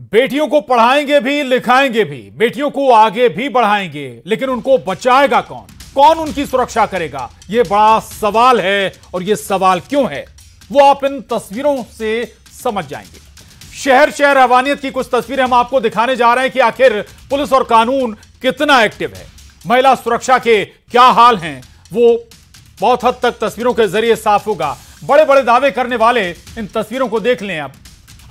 बेटियों को पढ़ाएंगे भी लिखाएंगे भी बेटियों को आगे भी बढ़ाएंगे लेकिन उनको बचाएगा कौन कौन उनकी सुरक्षा करेगा यह बड़ा सवाल है और यह सवाल क्यों है वो आप इन तस्वीरों से समझ जाएंगे शहर शहर रवानियत की कुछ तस्वीरें हम आपको दिखाने जा रहे हैं कि आखिर पुलिस और कानून कितना एक्टिव है महिला सुरक्षा के क्या हाल हैं वो बहुत हद तक तस्वीरों के जरिए साफ होगा बड़े बड़े दावे करने वाले इन तस्वीरों को देख लें आप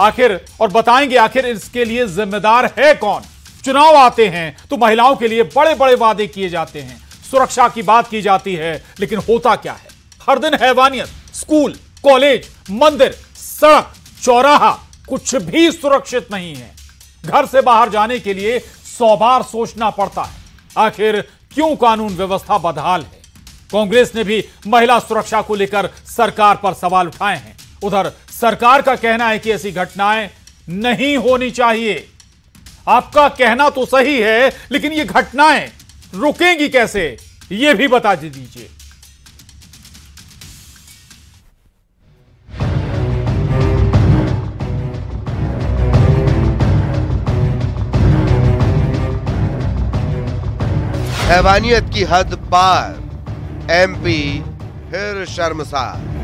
आखिर और बताएंगे आखिर इसके लिए जिम्मेदार है कौन चुनाव आते हैं तो महिलाओं के लिए बड़े बड़े वादे किए जाते हैं सुरक्षा की बात की जाती है लेकिन होता क्या है हर दिन हैवानियत स्कूल कॉलेज मंदिर सड़क चौराहा कुछ भी सुरक्षित नहीं है घर से बाहर जाने के लिए सौ बार सोचना पड़ता है आखिर क्यों कानून व्यवस्था बदहाल है कांग्रेस ने भी महिला सुरक्षा को लेकर सरकार पर सवाल उठाए हैं उधर सरकार का कहना है कि ऐसी घटनाएं नहीं होनी चाहिए आपका कहना तो सही है लेकिन ये घटनाएं रुकेंगी कैसे ये भी बता दीजिए हैवानियत की हद पार एमपी फिर शर्मसार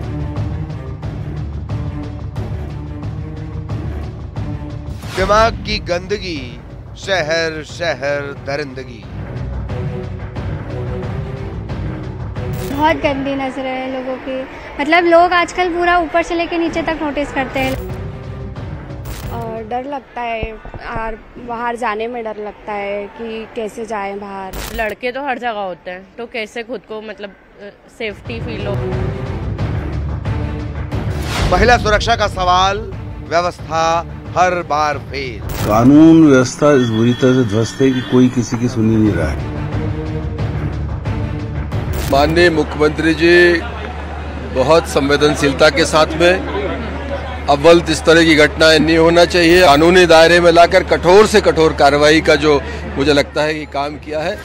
दिमाग की गंदगी शहर शहर दरिंदगी बहुत गंदी नजर है लोगों की मतलब लोग आजकल पूरा ऊपर से लेके नीचे तक नोटिस करते हैं और डर लगता है और बाहर जाने में डर लगता है कि कैसे जाए बाहर लड़के तो हर जगह होते हैं तो कैसे खुद को मतलब सेफ्टी फील हो महिला सुरक्षा का सवाल व्यवस्था हर बार फेल कानून व्यवस्था इस बुरी तरह से ध्वस्त है कि कोई किसी की सुनी नहीं रहा है माननीय मुख्यमंत्री जी बहुत संवेदनशीलता के साथ में अव्वल इस तरह की घटनाएं नहीं होना चाहिए कानूनी दायरे में लाकर कठोर से कठोर कार्रवाई का जो मुझे लगता है कि काम किया है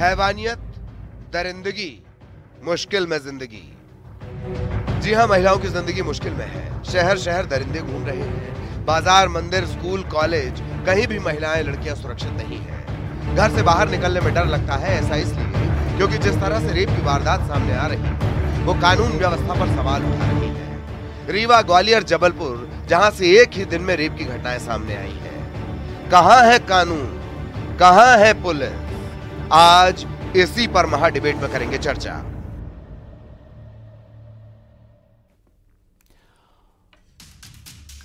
हैवानियत दरिंदगी मुश्किल में जिंदगी जी हाँ महिलाओं की जिंदगी मुश्किल में है शहर शहर दरिंदे घूम रहे हैं बाजार मंदिर स्कूल कॉलेज कहीं भी महिलाएं लड़कियां सुरक्षित नहीं है घर से बाहर निकलने में डर लगता है ऐसा इसलिए क्योंकि जिस तरह से रेप की वारदात सामने आ रही है वो कानून व्यवस्था पर सवाल उठा रही है रीवा ग्वालियर जबलपुर जहां से एक ही दिन में रेप की घटनाएं सामने आई है कहा है कानून कहा है पुलिस आज इसी पर महा डिबेट में करेंगे चर्चा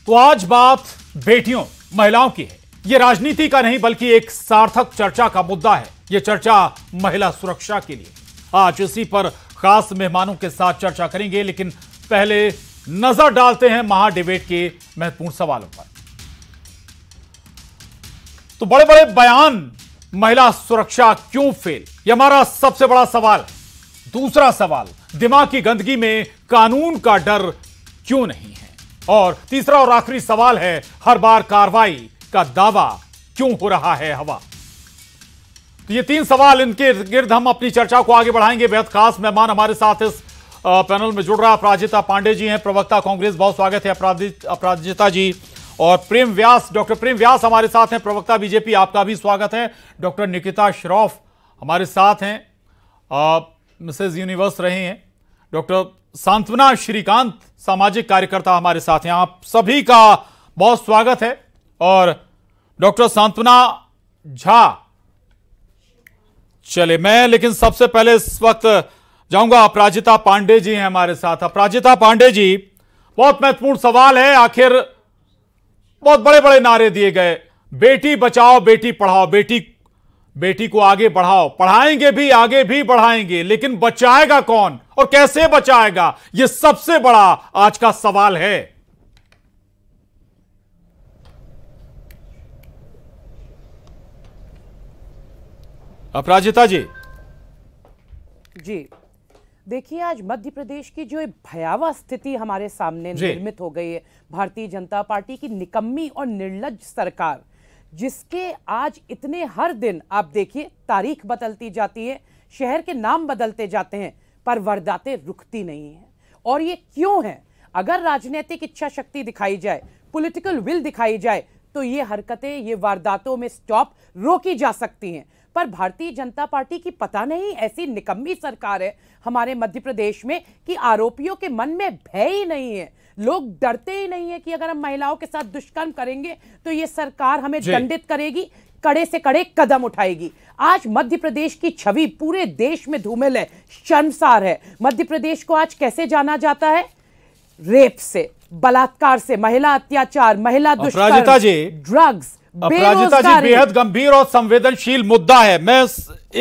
तो आज बात बेटियों महिलाओं की है ये राजनीति का नहीं बल्कि एक सार्थक चर्चा का मुद्दा है ये चर्चा महिला सुरक्षा के लिए आज इसी पर खास मेहमानों के साथ चर्चा करेंगे लेकिन पहले नजर डालते हैं महा डिबेट के महत्वपूर्ण सवालों पर तो बड़े बड़े बयान महिला सुरक्षा क्यों फेल यह हमारा सबसे बड़ा सवाल दूसरा सवाल दिमाग की गंदगी में कानून का डर क्यों नहीं है और तीसरा और आखिरी सवाल है हर बार कार्रवाई का दावा क्यों हो रहा है हवा तो ये तीन सवाल इनके गिर्द हम अपनी चर्चा को आगे बढ़ाएंगे बेहद खास मेहमान हमारे साथ इस पैनल में जुड़ रहा अपराजिता पांडे जी हैं प्रवक्ता कांग्रेस बहुत स्वागत है अपराजिता जी और प्रेम व्यास डॉक्टर प्रेम व्यास हमारे साथ हैं प्रवक्ता बीजेपी आपका भी स्वागत है डॉक्टर निकिता श्रॉफ हमारे साथ हैं मिसेज यूनिवर्स रहे हैं डॉक्टर सांत्वना श्रीकांत सामाजिक कार्यकर्ता हमारे साथ हैं आप सभी का बहुत स्वागत है और डॉक्टर सांत्वना झा चले मैं लेकिन सबसे पहले इस वक्त जाऊंगा अपराजिता पांडे जी हैं हमारे साथ अपराजिता पांडे जी बहुत महत्वपूर्ण सवाल है आखिर बहुत बड़े बड़े नारे दिए गए बेटी बचाओ बेटी पढ़ाओ बेटी बेटी को आगे बढ़ाओ पढ़ाएंगे भी आगे भी बढ़ाएंगे लेकिन बचाएगा कौन और कैसे बचाएगा यह सबसे बड़ा आज का सवाल है अपराजिता जी जी देखिए आज मध्य प्रदेश की जो भयावह स्थिति हमारे सामने निर्मित हो गई है भारतीय जनता पार्टी की निकम्मी और निर्लज सरकार जिसके आज इतने हर दिन आप देखिए तारीख बदलती जाती है शहर के नाम बदलते जाते हैं पर वारदातें रुकती नहीं है और ये क्यों है अगर राजनीतिक इच्छा शक्ति दिखाई जाए पॉलिटिकल विल दिखाई जाए तो ये हरकतें ये वारदातों में स्टॉप रोकी जा सकती हैं पर भारतीय जनता पार्टी की पता नहीं ऐसी निकम्मी सरकार है हमारे मध्य प्रदेश में कि आरोपियों के मन में भय ही नहीं है लोग डरते ही नहीं है कि अगर हम महिलाओं के साथ दुष्कर्म करेंगे तो ये सरकार हमें दंडित करेगी कड़े से कड़े कदम उठाएगी आज मध्य प्रदेश की छवि पूरे देश में धूमिल है शर्मसार है मध्य प्रदेश को आज कैसे जाना जाता है रेप से बलात्कार से महिला अत्याचार महिला दुष्कर्म ड्रग्स अपराजिता जी बेहद गंभीर और संवेदनशील मुद्दा है मैं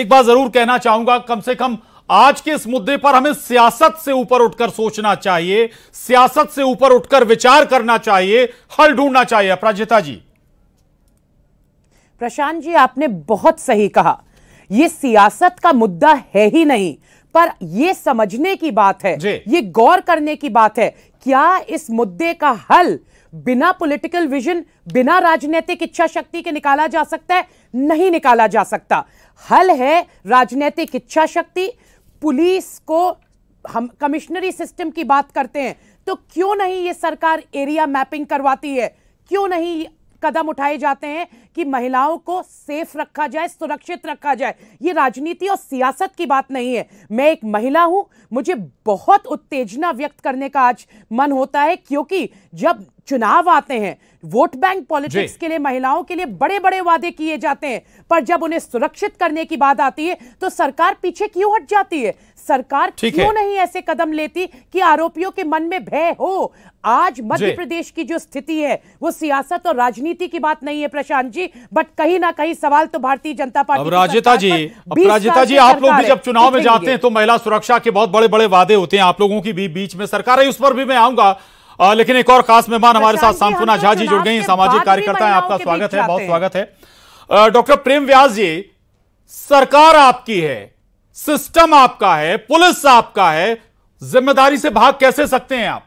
एक बार जरूर कहना चाहूंगा कम से कम आज के इस मुद्दे पर हमें सियासत से ऊपर उठकर सोचना चाहिए सियासत से ऊपर उठकर विचार करना चाहिए हल ढूंढना चाहिए अपराजिता जी प्रशांत जी आपने बहुत सही कहा यह सियासत का मुद्दा है ही नहीं पर यह समझने की बात है यह गौर करने की बात है क्या इस मुद्दे का हल बिना पॉलिटिकल विजन बिना राजनीतिक इच्छा शक्ति के निकाला जा सकता है नहीं निकाला जा सकता हल है राजनीतिक इच्छा शक्ति पुलिस को हम कमिश्नरी सिस्टम की बात करते हैं तो क्यों नहीं ये सरकार एरिया मैपिंग करवाती है क्यों नहीं कदम उठाए जाते हैं कि महिलाओं को सेफ रखा जाए सुरक्षित रखा जाए ये राजनीति और सियासत की बात नहीं है मैं एक महिला हूं मुझे बहुत उत्तेजना व्यक्त करने का आज मन होता है क्योंकि जब चुनाव आते हैं वोट बैंक पॉलिटिक्स के लिए महिलाओं के लिए बड़े बड़े वादे किए जाते हैं पर जब उन्हें सुरक्षित करने की बात आती है तो सरकार पीछे क्यों हट जाती है सरकार क्यों नहीं ऐसे कदम लेती कि आरोपियों के मन में भय हो आज मध्य प्रदेश की जो स्थिति है वो सियासत और राजनीति की बात नहीं है प्रशांत जी बट कहीं ना कहीं सवाल तो भारतीय जनता पार्टी अपराजिता जी अपराजिता जी आप लोग भी जब चुनाव में जाते हैं तो महिला सुरक्षा के बहुत बड़े बड़े वादे होते हैं आप लोगों की भी बीच में सरकार है उस पर भी मैं आऊंगा आ, लेकिन एक और खास मेहमान हमारे साथ सांपुना झा जी जुड़ गई सामाजिक कार्यकर्ता है आपका स्वागत है बहुत स्वागत है डॉक्टर प्रेम व्यास जी सरकार आपकी है सिस्टम आपका है पुलिस आपका है जिम्मेदारी से भाग कैसे सकते हैं आप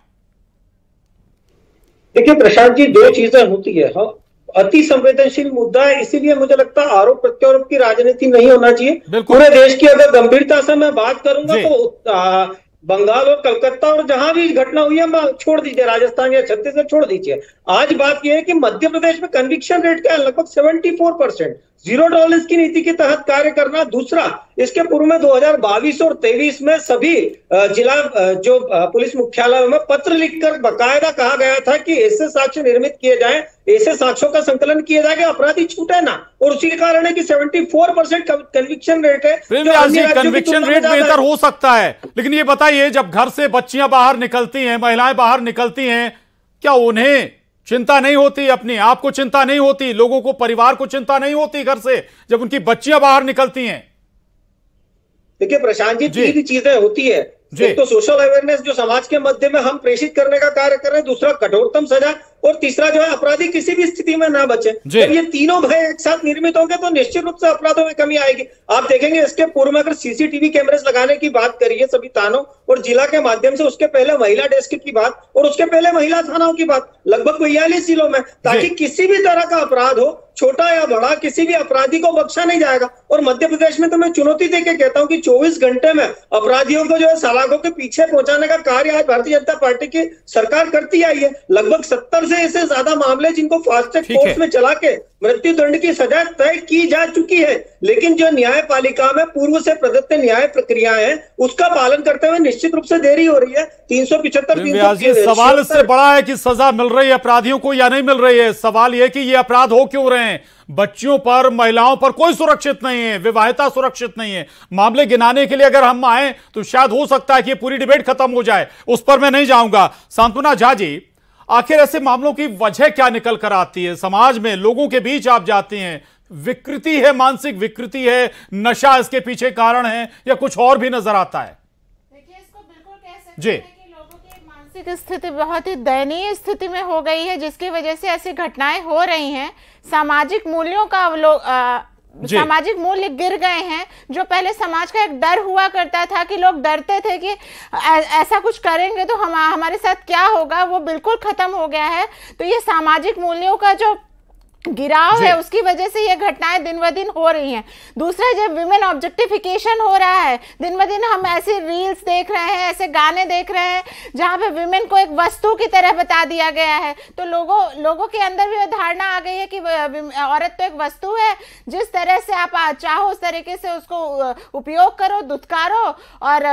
देखिए प्रशांत जी दो चीजें होती है हाँ अति संवेदनशील मुद्दा है इसीलिए मुझे लगता है आरोप प्रत्यारोप की राजनीति नहीं होना चाहिए पूरे देश की अगर गंभीरता से मैं बात करूंगा तो आ, बंगाल और कलकत्ता और जहां भी घटना हुई है छोड़ दीजिए राजस्थान या छत्तीसगढ़ छोड़ दीजिए आज बात यह है कि मध्य प्रदेश में कन्विक्शन रेट क्या है लगभग seventy four percent zero tolerance की नीति के तहत कार्य करना दूसरा इसके पूर्व में 2022 और 23 में सभी जिला जो पुलिस मुख्यालय में पत्र लिखकर बकायदा कहा गया था कि ऐसे साक्ष्य निर्मित किए जाए ऐसे साक्ष्यों का संकलन किया जाए कि अपराधी छूटे ना और उसी कारण है कि 74 परसेंट कन्विक्शन रेट है कन्विक्शन रेट बेहतर हो सकता है लेकिन ये बताइए जब घर से बच्चियां बाहर निकलती हैं महिलाएं बाहर निकलती हैं क्या उन्हें चिंता नहीं होती अपनी आपको चिंता नहीं होती लोगों को परिवार को चिंता नहीं होती घर से जब उनकी बच्चियां बाहर निकलती हैं देखिए प्रशांत जी तीन चीजें होती है एक तो सोशल अवेयरनेस जो समाज के मध्य में हम प्रेषित करने का कार्य कर रहे हैं दूसरा कठोरतम सजा और तीसरा जो है अपराधी किसी भी स्थिति में ना बचे जब ये तीनों भय एक साथ निर्मित होंगे तो निश्चित रूप से अपराधों में कमी आएगी आप देखेंगे इसके पूर्व में अगर सीसीटीवी कैमरेज लगाने की बात करिए सभी थानों और जिला के माध्यम से उसके पहले महिला डेस्क की बात और उसके पहले महिला थानाओं की बात लगभग बयालीस जिलों में ताकि किसी भी तरह का अपराध हो छोटा या बड़ा किसी भी अपराधी को बख्शा नहीं जाएगा और मध्य प्रदेश में तो मैं चुनौती देके कहता हूं कि 24 घंटे में अपराधियों को जो है सलाखों के पीछे पहुंचाने का कार्य आज भारतीय जनता पार्टी की सरकार करती आई है लगभग सत्तर से ऐसे ज्यादा मामले जिनको फास्ट ट्रैक कोर्ट में चला के मृत्यु दंड की सजा तय की जा चुकी है लेकिन जो न्यायपालिका में पूर्व से प्रदत्त न्याय प्रक्रिया है उसका पालन करते हुए निश्चित रूप से देरी हो रही है तीन सौ पिछहत्तर सवाल इससे बड़ा है कि सजा मिल रही है अपराधियों को या नहीं मिल रही है सवाल यह कि ये अपराध हो क्यों रहे हैं बच्चियों पर महिलाओं पर कोई सुरक्षित नहीं है विवाहिता सुरक्षित नहीं है मामले गिनाने के लिए अगर हम आए तो शायद हो सकता है कि पूरी डिबेट खत्म हो जाए उस पर मैं नहीं जाऊंगा सांत्वना झा जी आखिर ऐसे मामलों की वजह क्या निकल कर आती है समाज में लोगों के बीच आप जाते हैं विकृति है मानसिक विकृति है नशा इसके पीछे कारण है या कुछ और भी नजर आता है जी मानसिक स्थिति बहुत ही दयनीय स्थिति में हो गई है जिसकी वजह से ऐसी घटनाएं हो रही हैं सामाजिक मूल्यों का अवलो सामाजिक मूल्य गिर गए हैं जो पहले समाज का एक डर हुआ करता था कि लोग डरते थे कि ऐसा कुछ करेंगे तो हम हमारे साथ क्या होगा वो बिल्कुल ख़त्म हो गया है तो ये सामाजिक मूल्यों का जो गिराव है उसकी वजह से ये घटनाएं दिन ब दिन हो रही हैं दूसरा जब विमेन ऑब्जेक्टिफिकेशन हो रहा है दिन ब दिन हम ऐसी रील्स देख रहे हैं ऐसे गाने देख रहे हैं जहाँ पे विमेन को एक वस्तु की तरह बता दिया गया है तो लोगों लोगों के अंदर भी धारणा आ गई है कि औरत तो एक वस्तु है जिस तरह से आप चाहो उस तरीके से उसको उपयोग करो दुत्कारो और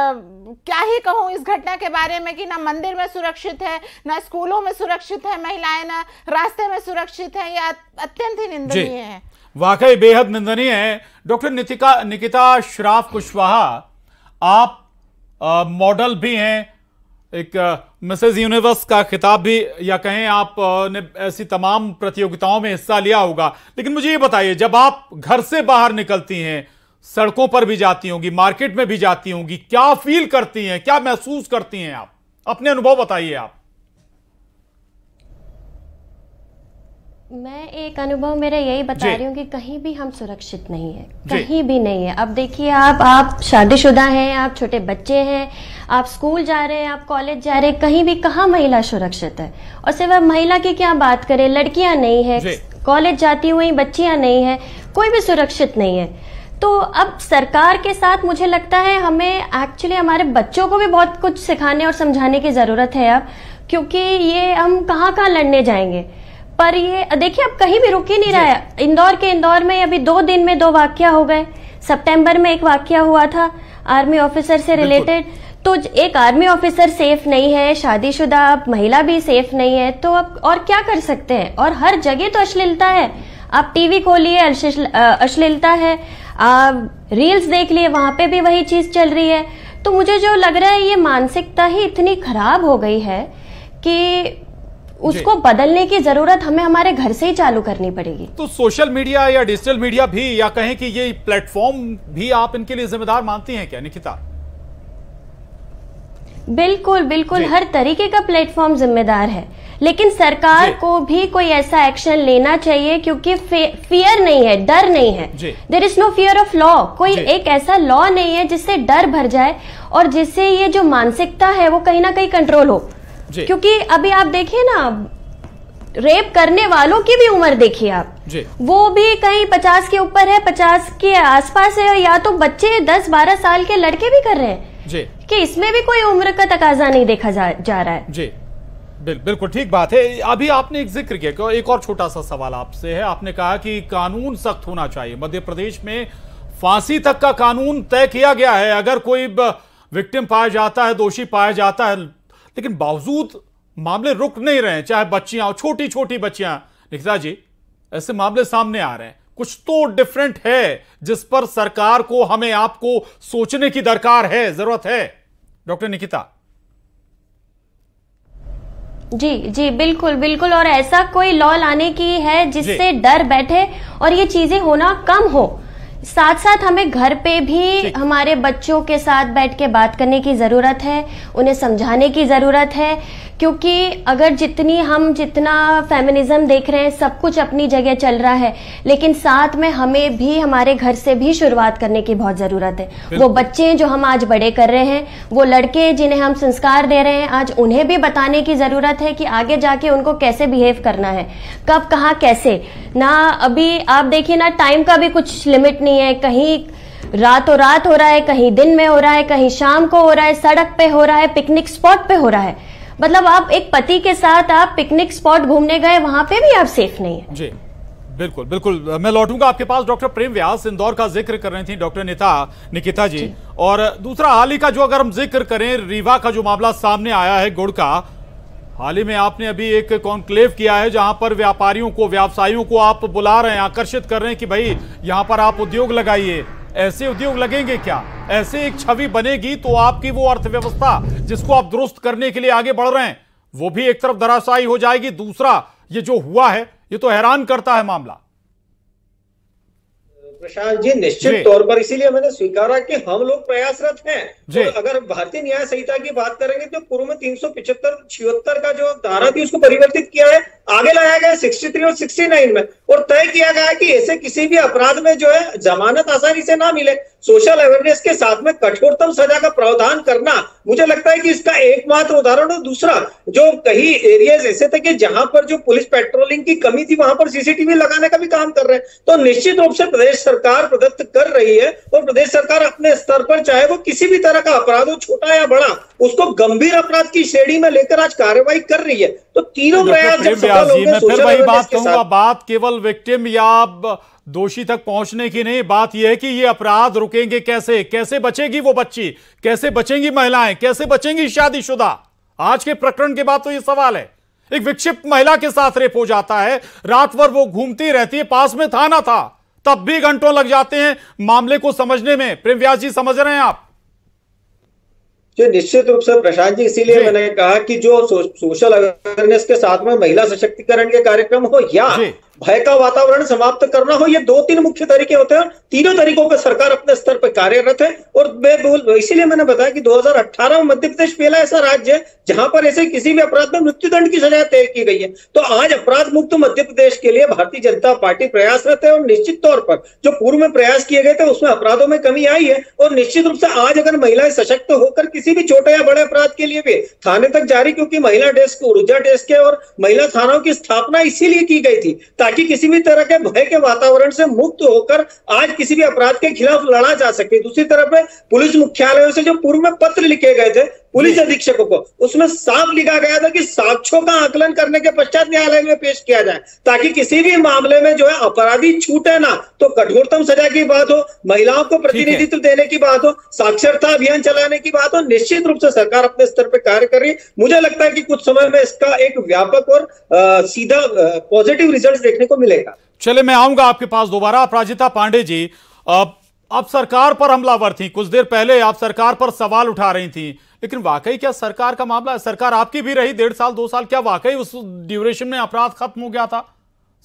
क्या ही कहूँ इस घटना के बारे में कि ना मंदिर में सुरक्षित है ना स्कूलों में सुरक्षित है महिलाएं ना रास्ते में सुरक्षित है या अत्यंत ही निंदनीय है वाकई बेहद निंदनीय है डॉक्टर नितिका निकिता श्राफ कुशवाहा आप मॉडल भी हैं एक मिसेज यूनिवर्स का खिताब भी या कहें आप ने ऐसी तमाम प्रतियोगिताओं में हिस्सा लिया होगा लेकिन मुझे ये बताइए जब आप घर से बाहर निकलती हैं सड़कों पर भी जाती होंगी मार्केट में भी जाती होंगी क्या फील करती हैं क्या महसूस करती हैं आप अपने अनुभव बताइए आप मैं एक अनुभव मेरा यही बता रही हूँ कि कहीं भी हम सुरक्षित नहीं है कहीं भी नहीं है अब देखिए आप आप शादीशुदा हैं आप छोटे बच्चे हैं आप स्कूल जा रहे हैं आप कॉलेज जा रहे हैं कहीं भी कहाँ महिला सुरक्षित है और सिर्फ महिला की क्या बात करें लड़कियां नहीं है कॉलेज जाती हुई बच्चियां नहीं है कोई भी सुरक्षित नहीं है तो अब सरकार के साथ मुझे लगता है हमें एक्चुअली हमारे बच्चों को भी बहुत कुछ सिखाने और समझाने की ज़रूरत है अब क्योंकि ये हम कहाँ कहाँ लड़ने जाएंगे पर ये देखिए अब कहीं भी रुक ही नहीं रहा है इंदौर के इंदौर में अभी दो दिन में दो वाक्य हो गए सितंबर में एक वाक्य हुआ था आर्मी ऑफिसर से रिलेटेड तो एक आर्मी ऑफिसर सेफ नहीं है शादीशुदा महिला भी सेफ नहीं है तो अब और क्या कर सकते हैं और हर जगह तो अश्लीलता है आप टीवी खोलिए अश्लीलता है आप रील्स देख लिए वहां पे भी वही चीज चल रही है तो मुझे जो लग रहा है ये मानसिकता ही इतनी खराब हो गई है कि उसको बदलने की जरूरत हमें हमारे घर से ही चालू करनी पड़ेगी तो सोशल मीडिया या डिजिटल मीडिया भी या कहें कि ये प्लेटफॉर्म भी आप इनके लिए जिम्मेदार मानती हैं क्या निकिता बिल्कुल बिल्कुल हर तरीके का प्लेटफॉर्म जिम्मेदार है लेकिन सरकार को भी कोई ऐसा एक्शन लेना चाहिए क्योंकि फियर नहीं है डर नहीं है there is no fear of law कोई एक ऐसा लॉ नहीं है जिससे डर भर जाए और जिससे ये जो मानसिकता है वो कहीं ना कहीं कंट्रोल हो क्योंकि अभी आप देखिए ना रेप करने वालों की भी उम्र देखिए आप वो भी कहीं पचास के ऊपर है पचास के आसपास है या तो बच्चे दस बारह साल के लड़के भी कर रहे हैं कि इसमें भी कोई उम्र का तकाजा नहीं देखा जा, जा रहा है जी बिल, बिल्कुल ठीक बात है अभी आपने एक जिक्र किया एक और छोटा सा सवाल आपसे है आपने कहा कि कानून सख्त होना चाहिए मध्य प्रदेश में फांसी तक का कानून तय किया गया है अगर कोई विक्टिम पाया जाता है दोषी पाया जाता है लेकिन बावजूद मामले रुक नहीं रहे चाहे बच्चियां छोटी छोटी बच्चियां निकिता जी ऐसे मामले सामने आ रहे हैं कुछ तो डिफरेंट है जिस पर सरकार को हमें आपको सोचने की दरकार है जरूरत है डॉक्टर निकिता जी जी बिल्कुल बिल्कुल और ऐसा कोई लॉ लाने की है जिससे डर बैठे और ये चीजें होना कम हो साथ साथ हमें घर पे भी हमारे बच्चों के साथ बैठ के बात करने की ज़रूरत है उन्हें समझाने की ज़रूरत है क्योंकि अगर जितनी हम जितना फेमिनिज्म देख रहे हैं सब कुछ अपनी जगह चल रहा है लेकिन साथ में हमें भी हमारे घर से भी शुरुआत करने की बहुत ज़रूरत है वो बच्चे जो हम आज बड़े कर रहे हैं वो लड़के जिन्हें हम संस्कार दे रहे हैं आज उन्हें भी बताने की ज़रूरत है कि आगे जाके उनको कैसे बिहेव करना है कब कहा कैसे ना अभी आप देखिए ना टाइम का भी कुछ लिमिट नहीं है कहीं रातों रात हो रहा है कहीं दिन में हो रहा है कहीं शाम को हो रहा है सड़क पे हो रहा है पिकनिक स्पॉट पे हो रहा है मतलब आप एक पति के साथ आप पिकनिक स्पॉट घूमने गए वहां पे भी आप सेफ नहीं है जी बिल्कुल बिल्कुल मैं लौटूंगा आपके पास डॉक्टर प्रेम व्यास इंदौर का जिक्र कर रहे थे डॉक्टर नेता निकिता जी, जी और दूसरा हाल ही का जो अगर हम जिक्र करें रीवा का जो मामला सामने आया है गुड़ का हाल ही में आपने अभी एक कॉन्क्लेव किया है जहां पर व्यापारियों को व्यवसायियों को आप बुला रहे हैं आकर्षित कर रहे हैं कि भाई यहां पर आप उद्योग लगाइए ऐसे उद्योग लगेंगे क्या ऐसे एक छवि बनेगी तो आपकी वो अर्थव्यवस्था जिसको आप दुरुस्त करने के लिए आगे बढ़ रहे हैं वो भी एक तरफ दराशाई हो जाएगी दूसरा ये जो हुआ है ये तो हैरान करता है मामला प्रशांत जी निश्चित तौर पर इसीलिए मैंने स्वीकारा कि हम लोग प्रयासरत हैं तो अगर भारतीय न्याय संहिता की बात करेंगे तो पूर्व में तीन सौ पिछहत्तर छिहत्तर का जो धारा थी उसको परिवर्तित किया है आगे लाया गया सिक्सटी थ्री और सिक्सटी नाइन में और तय किया गया कि ऐसे किसी भी अपराध में जो है जमानत आसानी से ना मिले सोशल अवेयरनेस के साथ में कठोरतम सजा का प्रावधान करना मुझे लगता है कि इसका एकमात्र उदाहरण और दूसरा जो कई एरियाज ऐसे थे कि जहां पर जो पुलिस पेट्रोलिंग की कमी थी वहां पर सीसीटीवी लगाने का भी काम कर रहे हैं तो निश्चित रूप से प्रदेश सरकार प्रदत्त कर रही है और प्रदेश सरकार अपने स्तर पर चाहे वो किसी भी तरह का अपराध हो छोटा या बड़ा उसको गंभीर अपराध की श्रेणी में लेकर आज कार्यवाही कर रही है तो तीनों तो प्रयास जब सफल होंगे सोशल बात केवल विक्टिम या दोषी तक पहुंचने की नहीं बात यह है कि ये अपराध रुकेंगे कैसे कैसे बचेगी वो बच्ची कैसे बचेंगी महिलाएं कैसे बचेंगी शादीशुदा आज के प्रकरण के बाद तो ये सवाल है एक विक्षिप्त महिला के साथ रेप हो जाता है रात भर वो घूमती रहती है पास में थाना था तब भी घंटों लग जाते हैं मामले को समझने में प्रेम व्यास जी समझ रहे हैं आप जो निश्चित रूप से प्रशांत जी इसीलिए मैंने कहा कि जो सो, सोशल अवेयरनेस के साथ में महिला सशक्तिकरण के कार्यक्रम हो या भय का वातावरण समाप्त करना हो ये दो तीन मुख्य तरीके होते हैं तीनों तरीकों पर सरकार अपने स्तर पर कार्यरत है और इसीलिए मैंने बताया कि 2018 में मध्य प्रदेश पहला ऐसा राज्य है जहां पर ऐसे किसी भी अपराध में मृत्यु दंड की सजा तय की गई है तो आज अपराध मुक्त मध्य प्रदेश के लिए भारतीय जनता पार्टी प्रयासरत है और निश्चित तौर पर जो पूर्व में प्रयास किए गए थे उसमें अपराधों में कमी आई है और निश्चित रूप से आज अगर महिलाएं सशक्त होकर किसी भी छोटे या बड़े अपराध के लिए भी थाने तक जारी क्योंकि महिला डेस्क ऊर्जा डेस्क है और महिला थानों की स्थापना इसीलिए की गई थी ताकि किसी भी तरह के भय के वातावरण से मुक्त होकर आज किसी भी अपराध के खिलाफ लड़ा जा सके दूसरी तरफ पुलिस मुख्यालयों से जो पूर्व में पत्र लिखे गए थे पुलिस अधीक्षकों को उसमें साफ लिखा गया था कि साक्ष्यों का आकलन करने के पश्चात न्यायालय में पेश किया जाए ताकि किसी भी मामले में जो है अपराधी छूटे ना तो कठोरतम सजा की बात हो महिलाओं को प्रतिनिधित्व देने की बात हो साक्षरता अभियान चलाने की बात हो निश्चित रूप से सरकार अपने स्तर पर कार्य कर रही है मुझे लगता है कि कुछ समय में इसका एक व्यापक और सीधा पॉजिटिव रिजल्ट देखने को मिलेगा चले मैं आऊंगा आपके पास दोबारा अपराजिता पांडे जी अब आप सरकार पर हमलावर थी कुछ देर पहले आप सरकार पर सवाल उठा रही थी लेकिन वाकई क्या सरकार का मामला है सरकार आपकी भी रही डेढ़ साल दो साल क्या वाकई उस ड्यूरेशन में अपराध खत्म हो गया था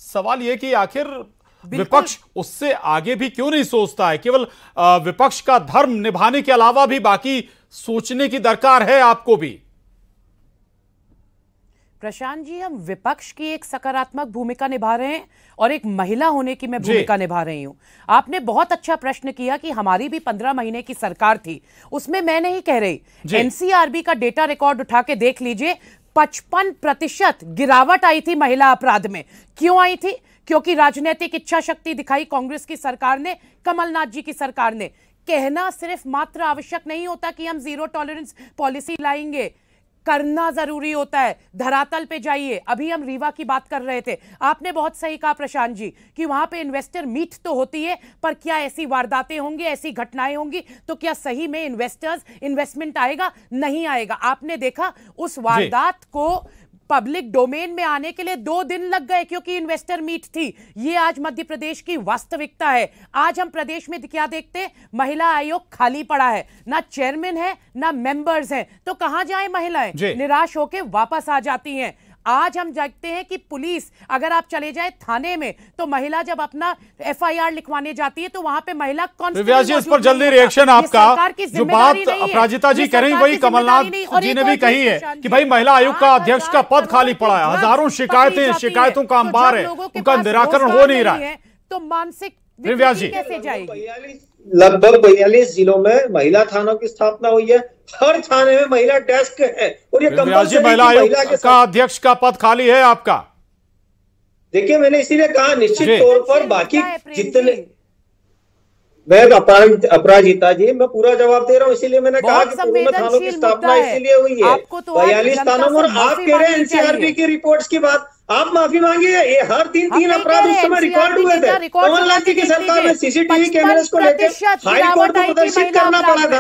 सवाल यह कि आखिर विपक्ष उससे आगे भी क्यों नहीं सोचता है केवल विपक्ष का धर्म निभाने के अलावा भी बाकी सोचने की दरकार है आपको भी प्रशांत जी हम विपक्ष की एक सकारात्मक भूमिका निभा रहे हैं और एक महिला होने की मैं भूमिका निभा रही हूं आपने बहुत अच्छा प्रश्न किया कि हमारी भी पंद्रह महीने की सरकार थी उसमें मैं नहीं कह रही एनसीआरबी का डेटा रिकॉर्ड उठा के देख लीजिए पचपन प्रतिशत गिरावट आई थी महिला अपराध में क्यों आई थी क्योंकि राजनीतिक इच्छा शक्ति दिखाई कांग्रेस की सरकार ने कमलनाथ जी की सरकार ने कहना सिर्फ मात्र आवश्यक नहीं होता कि हम जीरो टॉलरेंस पॉलिसी लाएंगे करना जरूरी होता है धरातल पे जाइए अभी हम रीवा की बात कर रहे थे आपने बहुत सही कहा प्रशांत जी कि वहां पे इन्वेस्टर मीट तो होती है पर क्या ऐसी वारदातें होंगी ऐसी घटनाएं होंगी तो क्या सही में इन्वेस्टर्स इन्वेस्टमेंट आएगा नहीं आएगा आपने देखा उस वारदात को पब्लिक डोमेन में आने के लिए दो दिन लग गए क्योंकि इन्वेस्टर मीट थी ये आज मध्य प्रदेश की वास्तविकता है आज हम प्रदेश में क्या देखते महिला आयोग खाली पड़ा है ना चेयरमैन है ना मेंबर्स हैं तो कहां जाए महिलाएं निराश होकर वापस आ जाती हैं आज हम देखते हैं कि पुलिस अगर आप चले जाए थाने में तो महिला जब अपना एफआईआर लिखवाने जाती है तो वहां पे महिला कौन इस पर जल्दी रिएक्शन आपका जो बात अपराजिता जी कह रही वही कमलनाथ जी ने भी कही है कि भाई महिला आयोग का अध्यक्ष का पद खाली पड़ा है हजारों शिकायतें शिकायतों का तो अंबार है उनका निराकरण हो नहीं रहा है तो मानसिक कैसे जाएगी लगभग बयालीस जिलों में महिला थानों की स्थापना हुई है हर थाने में महिला डेस्क है और ये महिला का अध्यक्ष का पद खाली है आपका देखिए मैंने इसीलिए कहा निश्चित तौर पर बाकी जितने मैं अपराध अपराजिता जी मैं पूरा जवाब दे रहा हूँ इसीलिए मैंने कहा कि पूर्व में थानों की स्थापना इसीलिए हुई है तो बयालीस थानों और आप कह रहे हैं एनसीआरबी की रिपोर्ट्स की बात आप माफी मांगिए ये हर तीन तीन अपराध उस समय रिकॉर्ड हुए थे कमलनाथ जी की सरकार में सीसीटीवी कैमरे को लेकर हाईकोर्ट को प्रदर्शित करना पड़ा था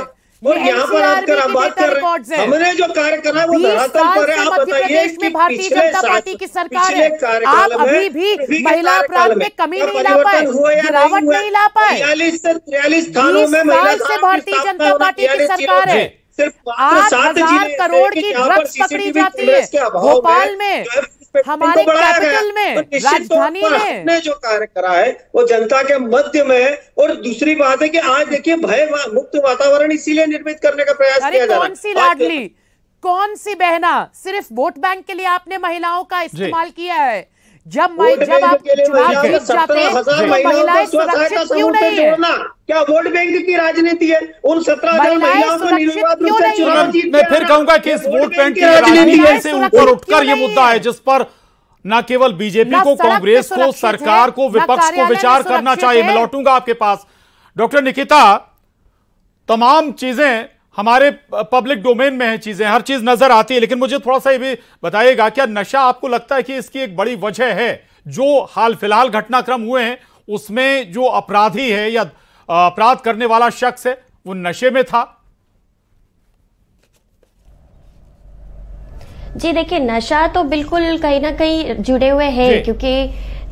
और यहाँ पर आप कर बात कर रहे हैं हमने जो कार्य करा वो धरातल पर है आप बताइए कि पिछले साल की सरकार है आप अभी भी महिला अपराध में कमी नहीं ला पाए गिरावट नहीं ला पाए बयालीस से तिरालीस थानों में महिला से भारतीय जनता पार्टी की सरकार है सिर्फ आठ हजार करोड़ की ड्रग्स पकड़ी जाती है भोपाल में हमारे कैपिटल में तो राजधानी में ने जो कार्य करा है वो जनता के मध्य में और दूसरी बात है कि आज देखिए भय मुक्त वातावरण इसीलिए निर्मित करने का प्रयास किया जा रहा है कौन सी लाडली कौन सी बहना सिर्फ वोट बैंक के लिए आपने महिलाओं का इस्तेमाल किया है जब मैं जब आप चुनाव जीत जाते हैं तो महिलाएं सुरक्षित क्यों नहीं है क्या वोट बैंक की राजनीति है उन सत्रह महिलाओं को मैं फिर कहूंगा कि इस वोट बैंक की राजनीति से ऊपर उठकर ये मुद्दा है जिस पर न केवल बीजेपी को कांग्रेस को सरकार को विपक्ष को विचार करना चाहिए मैं लौटूंगा आपके पास डॉक्टर निकिता तमाम चीजें हमारे पब्लिक डोमेन में है चीजें हर चीज नजर आती है लेकिन मुझे थोड़ा सा ये भी बताइएगा क्या नशा आपको लगता है कि इसकी एक बड़ी वजह है जो हाल फिलहाल घटनाक्रम हुए हैं उसमें जो अपराधी है या अपराध करने वाला शख्स है वो नशे में था जी देखिए नशा तो बिल्कुल कहीं ना कहीं जुड़े हुए हैं क्योंकि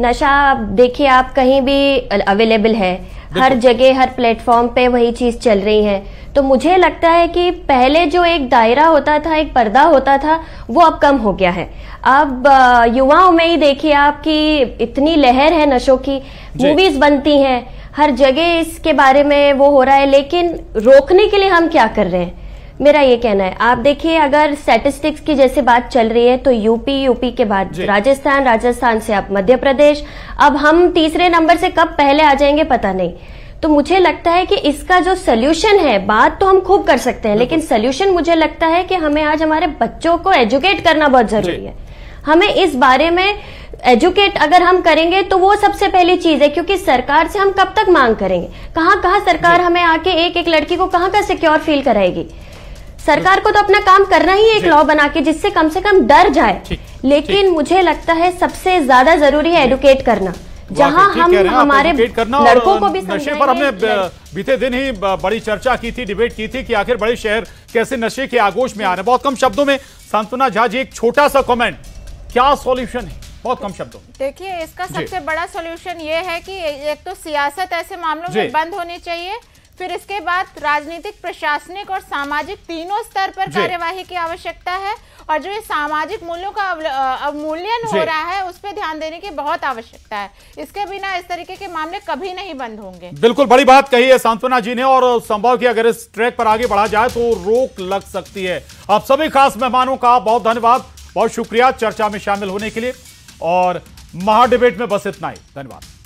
नशा देखिए आप कहीं भी अवेलेबल है हर जगह हर प्लेटफॉर्म पे वही चीज़ चल रही है तो मुझे लगता है कि पहले जो एक दायरा होता था एक पर्दा होता था वो अब कम हो गया है अब युवाओं में ही देखिए आप कि इतनी लहर है नशों की मूवीज बनती हैं हर जगह इसके बारे में वो हो रहा है लेकिन रोकने के लिए हम क्या कर रहे हैं मेरा ये कहना है आप देखिए अगर स्टेटिस्टिक्स की जैसे बात चल रही है तो यूपी यूपी के बाद राजस्थान राजस्थान से आप मध्य प्रदेश अब हम तीसरे नंबर से कब पहले आ जाएंगे पता नहीं तो मुझे लगता है कि इसका जो सोल्यूशन है बात तो हम खूब कर सकते हैं लेकिन सोल्यूशन मुझे लगता है कि हमें आज हमारे बच्चों को एजुकेट करना बहुत जरूरी है हमें इस बारे में एजुकेट अगर हम करेंगे तो वो सबसे पहली चीज है क्योंकि सरकार से हम कब तक मांग करेंगे कहाँ कहाँ सरकार हमें आके एक एक लड़की को कहाँ का सिक्योर फील कराएगी सरकार को तो अपना काम करना ही एक लॉ बना के जिससे कम से कम डर जाए लेकिन मुझे लगता है सबसे ज्यादा जरूरी है एडुकेट करना जहाँ हम हमारे लड़कों को भी नशे पर हमने बीते दिन ही बड़ी चर्चा की थी डिबेट की थी कि आखिर बड़े शहर कैसे नशे के आगोश में आ रहे बहुत कम शब्दों में सांत्वना झा जी एक छोटा सा कॉमेंट क्या सोल्यूशन है बहुत कम शब्दों देखिए इसका सबसे बड़ा सोल्यूशन ये है की एक तो सियासत ऐसे मामलों में बंद होनी चाहिए फिर इसके बाद राजनीतिक प्रशासनिक और सामाजिक तीनों स्तर पर कार्यवाही की आवश्यकता है और जो ये सामाजिक मूल्यों का अवमूल्यन हो रहा है उस पर ध्यान देने की बहुत आवश्यकता है इसके बिना इस तरीके के मामले कभी नहीं बंद होंगे बिल्कुल बड़ी बात कही है सांत्वना जी ने और संभव की अगर इस ट्रैक पर आगे बढ़ा जाए तो रोक लग सकती है आप सभी खास मेहमानों का बहुत धन्यवाद बहुत शुक्रिया चर्चा में शामिल होने के लिए और महाडिबेट में बस इतना ही धन्यवाद